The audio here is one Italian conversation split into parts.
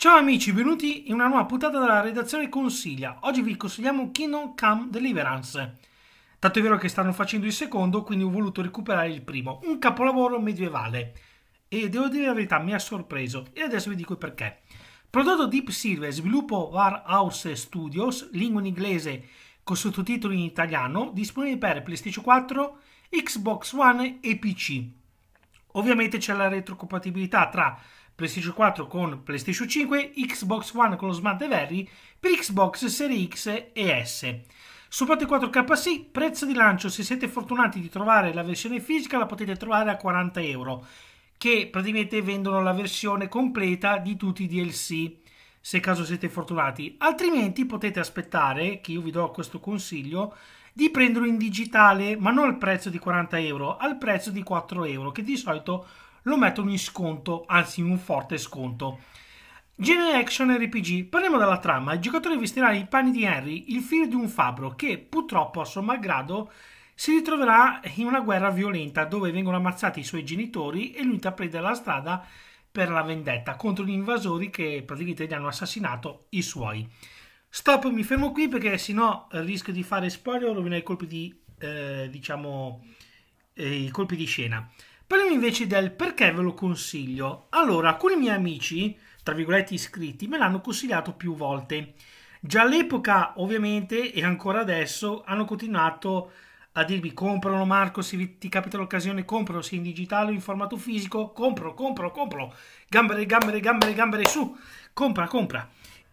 Ciao amici, benvenuti in una nuova puntata della redazione Consiglia. Oggi vi consigliamo Kingdom Come Deliverance. Tanto è vero che stanno facendo il secondo, quindi ho voluto recuperare il primo. Un capolavoro medievale. E devo dire la verità, mi ha sorpreso. E adesso vi dico il perché. Prodotto Deep Silver, sviluppo Warhouse Studios, lingua in inglese con sottotitoli in italiano, disponibile per PlayStation 4, Xbox One e PC. Ovviamente c'è la retrocompatibilità tra PlayStation 4 con PlayStation 5, Xbox One con lo Smart Delivery per Xbox Serie X e S. Supporto 4K sì, prezzo di lancio, se siete fortunati di trovare la versione fisica la potete trovare a 40 euro, che praticamente vendono la versione completa di tutti i DLC se caso siete fortunati. Altrimenti potete aspettare, che io vi do questo consiglio, di prenderlo in digitale, ma non al prezzo di 40 euro, al prezzo di 4 euro, che di solito lo mettono in sconto, anzi in un forte sconto. Genere action RPG. Parliamo della trama. Il giocatore vestirà i panni di Henry, il figlio di un fabbro, che purtroppo a suo malgrado si ritroverà in una guerra violenta dove vengono ammazzati i suoi genitori e lui intraprende la strada per la vendetta contro gli invasori che praticamente gli hanno assassinato i suoi. Stop, mi fermo qui perché sennò rischio di fare spoiler o rovinare i colpi di, eh, diciamo, eh, i colpi di scena. Parliamo invece del perché ve lo consiglio. Allora, alcuni miei amici, tra virgolette iscritti, me l'hanno consigliato più volte. Già all'epoca, ovviamente, e ancora adesso, hanno continuato a dirmi comprano Marco, se ti capita l'occasione, comprano, sia in digitale o in formato fisico, compro, compro, compro, gambere, gambere, gambere, gambere su, compra, compra.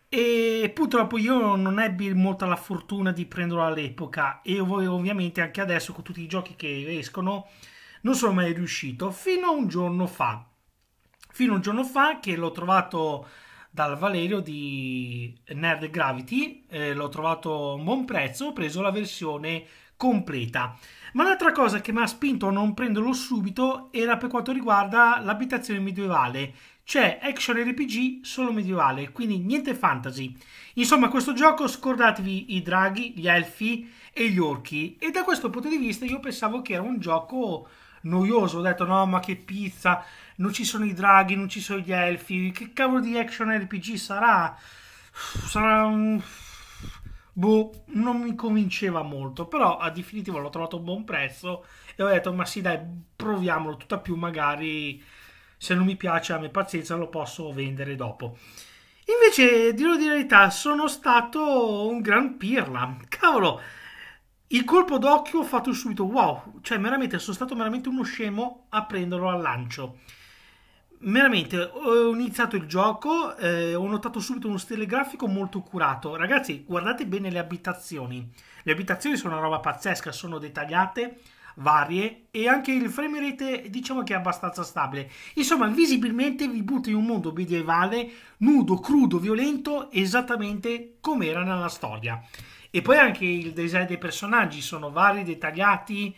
E purtroppo io non ebbi molta la fortuna di prenderlo all'epoca e voi ovviamente anche adesso con tutti i giochi che escono non sono mai riuscito fino a un giorno fa. Fino a un giorno fa che l'ho trovato dal Valerio di Nerd Gravity, eh, l'ho trovato a un buon prezzo, ho preso la versione completa. Ma l'altra cosa che mi ha spinto a non prenderlo subito era per quanto riguarda l'abitazione medievale. cioè action RPG solo medievale, quindi niente fantasy. Insomma, questo gioco scordatevi i draghi, gli elfi e gli orchi. E da questo punto di vista io pensavo che era un gioco noioso, ho detto no ma che pizza, non ci sono i draghi, non ci sono gli elfi, che cavolo di action RPG sarà? Sarà un... Boh, non mi convinceva molto, però a definitivo l'ho trovato a buon prezzo e ho detto ma sì dai, proviamolo, tutta più magari se non mi piace a me pazienza lo posso vendere dopo. Invece, dirò di verità, sono stato un gran pirla. Cavolo, il colpo d'occhio ho fatto subito wow, cioè veramente sono stato veramente uno scemo a prenderlo al lancio. Veramente ho iniziato il gioco, eh, ho notato subito uno stile grafico molto curato. Ragazzi, guardate bene le abitazioni. Le abitazioni sono una roba pazzesca, sono dettagliate, varie e anche il frame rate diciamo che è abbastanza stabile. Insomma, visibilmente vi butto in un mondo medievale nudo, crudo, violento, esattamente come era nella storia. E poi anche il design dei personaggi sono vari, dettagliati,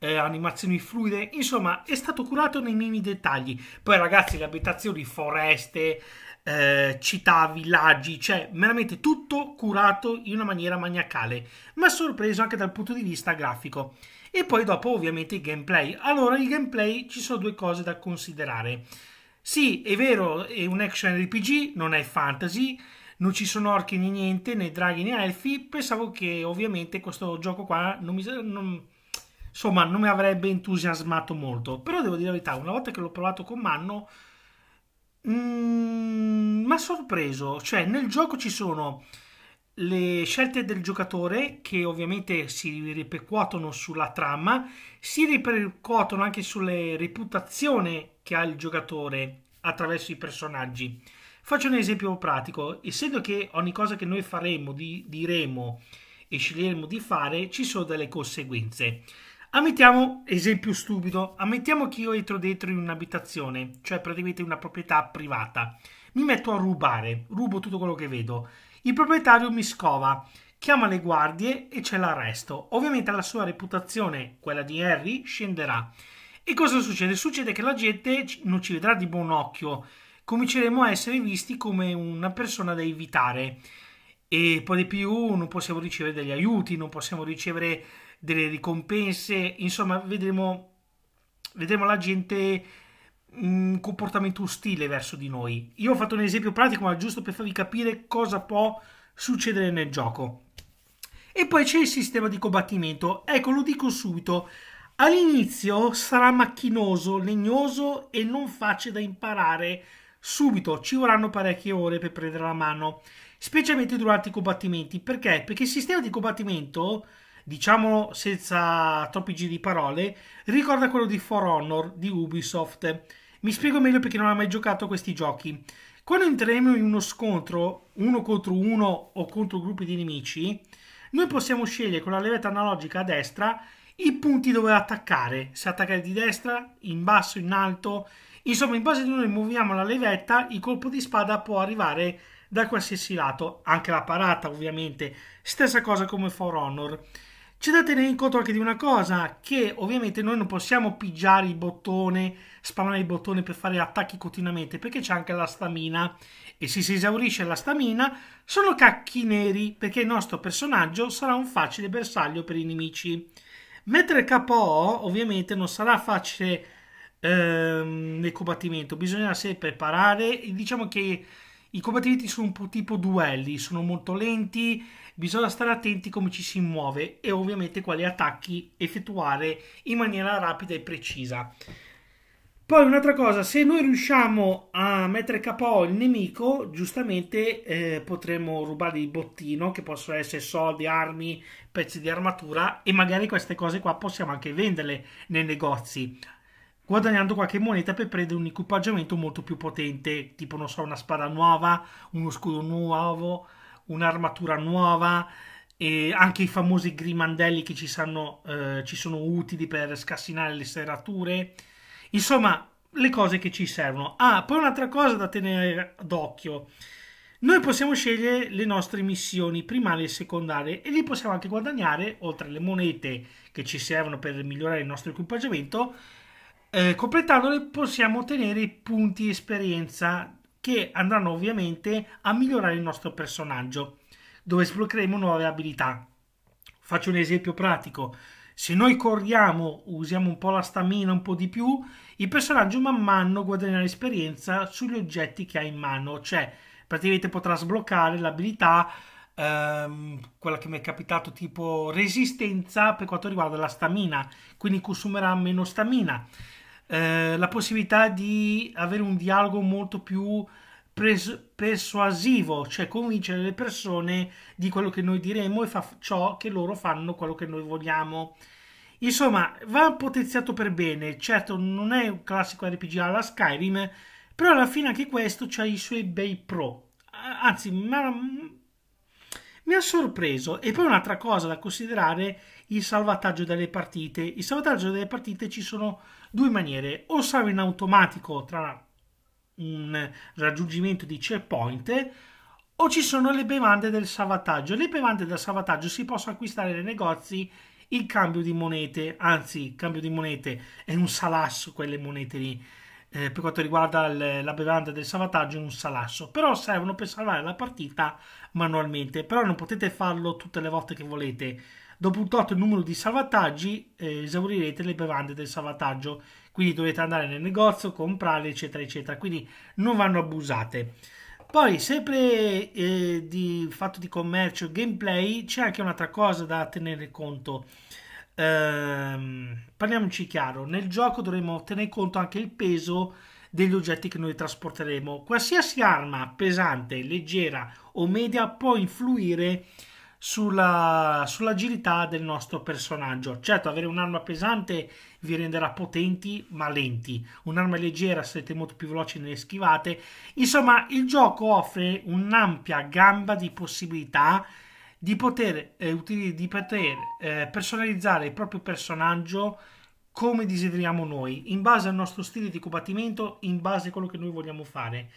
eh, animazioni fluide, insomma è stato curato nei minimi dettagli. Poi ragazzi le abitazioni, foreste, eh, città, villaggi, cioè veramente tutto curato in una maniera maniacale, ma sorpreso anche dal punto di vista grafico. E poi dopo ovviamente il gameplay. Allora il gameplay ci sono due cose da considerare. Sì, è vero, è un action RPG, non è fantasy, non ci sono orchi né niente, né draghi né elfi, pensavo che ovviamente questo gioco qua non mi, non, insomma, non mi avrebbe entusiasmato molto, però devo dire la verità, una volta che l'ho provato con Manno, mm, mi ha sorpreso, cioè nel gioco ci sono le scelte del giocatore che ovviamente si ripercuotono sulla trama, si ripercuotono anche sulle reputazioni che ha il giocatore attraverso i personaggi. Faccio un esempio pratico, essendo che ogni cosa che noi faremo, di, diremo e sceglieremo di fare, ci sono delle conseguenze. Ammettiamo, esempio stupido, ammettiamo che io entro dentro in un'abitazione, cioè praticamente una proprietà privata. Mi metto a rubare, rubo tutto quello che vedo. Il proprietario mi scova, chiama le guardie e c'è l'arresto. Ovviamente la sua reputazione, quella di Harry, scenderà. E cosa succede? Succede che la gente non ci vedrà di buon occhio cominceremo a essere visti come una persona da evitare e poi di più non possiamo ricevere degli aiuti, non possiamo ricevere delle ricompense, insomma vedremo, vedremo la gente un mm, comportamento ostile verso di noi. Io ho fatto un esempio pratico, ma giusto per farvi capire cosa può succedere nel gioco. E poi c'è il sistema di combattimento. Ecco, lo dico subito. All'inizio sarà macchinoso, legnoso e non facile da imparare subito, ci vorranno parecchie ore per prendere la mano, specialmente durante i combattimenti. Perché? Perché il sistema di combattimento, diciamo senza troppi giri di parole, ricorda quello di For Honor di Ubisoft. Mi spiego meglio perché non ho mai giocato questi giochi. Quando entriamo in uno scontro, uno contro uno o contro gruppi di nemici, noi possiamo scegliere con la levetta analogica a destra i punti dove attaccare, se attaccare di destra, in basso, in alto, Insomma, in base a noi muoviamo la levetta, il colpo di spada può arrivare da qualsiasi lato, anche la parata ovviamente, stessa cosa come For Honor. C'è da tenere in conto anche di una cosa, che ovviamente noi non possiamo pigiare il bottone, spamare il bottone per fare attacchi continuamente, perché c'è anche la stamina. E se si esaurisce la stamina, sono cacchi neri, perché il nostro personaggio sarà un facile bersaglio per i nemici. Mentre KO ovviamente non sarà facile ehm, nel combattimento, Bisogna sempre parare, diciamo che i combattimenti sono un po' tipo duelli, sono molto lenti, bisogna stare attenti come ci si muove e ovviamente quali attacchi effettuare in maniera rapida e precisa. Poi un'altra cosa, se noi riusciamo a mettere capo il nemico, giustamente eh, potremo rubargli il bottino, che possono essere soldi, armi, pezzi di armatura e magari queste cose qua possiamo anche venderle nei negozi guadagnando qualche moneta per prendere un equipaggiamento molto più potente, tipo non so, una spada nuova, uno scudo nuovo, un'armatura nuova e anche i famosi grimandelli che ci, sanno, eh, ci sono utili per scassinare le serrature. Insomma, le cose che ci servono. Ah, poi un'altra cosa da tenere d'occhio. Noi possiamo scegliere le nostre missioni primarie e secondarie e lì possiamo anche guadagnare, oltre alle monete che ci servono per migliorare il nostro equipaggiamento, eh, completandole possiamo ottenere punti esperienza che andranno ovviamente a migliorare il nostro personaggio, dove sbloccheremo nuove abilità. Faccio un esempio pratico. Se noi corriamo, usiamo un po' la stamina, un po' di più, il personaggio man mano guadagnerà esperienza sugli oggetti che ha in mano, cioè praticamente potrà sbloccare l'abilità, ehm, quella che mi è capitato tipo resistenza per quanto riguarda la stamina, quindi consumerà meno stamina eh, la possibilità di avere un dialogo molto più pres- persuasivo, cioè convincere le persone di quello che noi diremo e fa ciò che loro fanno quello che noi vogliamo. Insomma, va potenziato per bene. Certo, non è un classico RPG alla Skyrim, però alla fine anche questo ha i suoi bei pro. Anzi, ma mi ha sorpreso. E poi un'altra cosa da considerare, il salvataggio delle partite. Il salvataggio delle partite ci sono due maniere, o salva in automatico tra un raggiungimento di checkpoint, o ci sono le bevande del salvataggio. Le bevande del salvataggio si possono acquistare nei negozi il cambio di monete, anzi cambio di monete è un salasso quelle monete lì eh, per quanto riguarda le, la bevanda del salvataggio in un salasso, però servono per salvare la partita manualmente, però non potete farlo tutte le volte che volete. Dopo un tot numero di salvataggi eh, esaurirete le bevande del salvataggio, quindi dovete andare nel negozio, comprare eccetera eccetera, quindi non vanno abusate. Poi, sempre eh, di fatto di commercio gameplay, c'è anche un'altra cosa da tenere conto ehm, parliamoci chiaro, nel gioco dovremo tenere conto anche il peso degli oggetti che noi trasporteremo. Qualsiasi arma pesante, leggera o media può influire sulla, sull'agilità del nostro personaggio. Certo, avere un'arma pesante vi renderà potenti ma lenti, un'arma leggera sarete molto più veloci nelle schivate. Insomma, il gioco offre un'ampia gamba di possibilità di poter, eh, utili, di poter eh, personalizzare il proprio personaggio come desideriamo noi, in base al nostro stile di combattimento, in base a quello che noi vogliamo fare.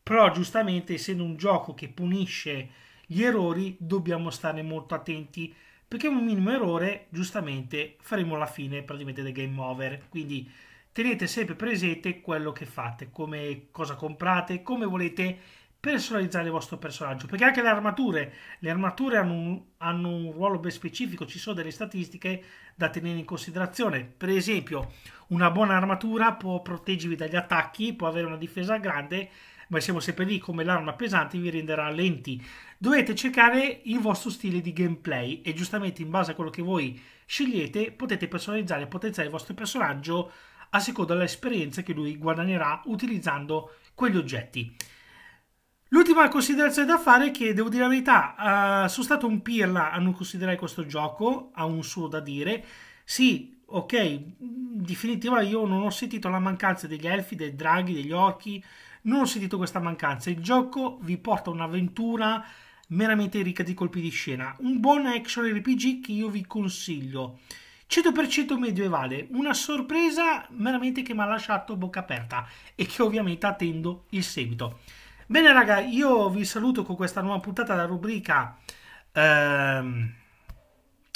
Però giustamente, essendo un gioco che punisce gli errori, dobbiamo stare molto attenti, perché un minimo errore, giustamente, faremo la fine praticamente del game over. Quindi tenete sempre presente quello che fate, come cosa comprate, come volete personalizzare il vostro personaggio, perché anche le armature, le armature hanno un, hanno un, ruolo ben specifico, ci sono delle statistiche da tenere in considerazione. Per esempio, una buona armatura può proteggervi dagli attacchi, può avere una difesa grande, ma siamo sempre lì come l'arma pesante vi renderà lenti. Dovete cercare il vostro stile di gameplay e giustamente in base a quello che voi scegliete potete personalizzare e potenziare il vostro personaggio a seconda dell'esperienza che lui guadagnerà utilizzando quegli oggetti. L'ultima considerazione da fare è che, devo dire la verità, uh, sono stato un pirla a non considerare questo gioco, ha un suo da dire. Sì, ok, in definitiva io non ho sentito la mancanza degli elfi, dei draghi, degli occhi, non ho sentito questa mancanza. Il gioco vi porta un'avventura meramente ricca di colpi di scena. Un buon action RPG che io vi consiglio. 100% medievale, una sorpresa veramente che mi ha lasciato bocca aperta e che ovviamente attendo il seguito. Bene raga, io vi saluto con questa nuova puntata della rubrica ehm,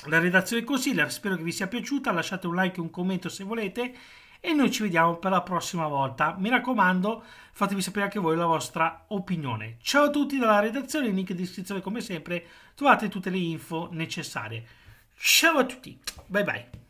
La redazione consigliere, spero che vi sia piaciuta, lasciate un like e un commento se volete e noi ci vediamo per la prossima volta. Mi raccomando, fatemi sapere anche voi la vostra opinione. Ciao a tutti dalla redazione, link in descrizione come sempre, trovate tutte le info necessarie. Ciao a tutti, bye bye.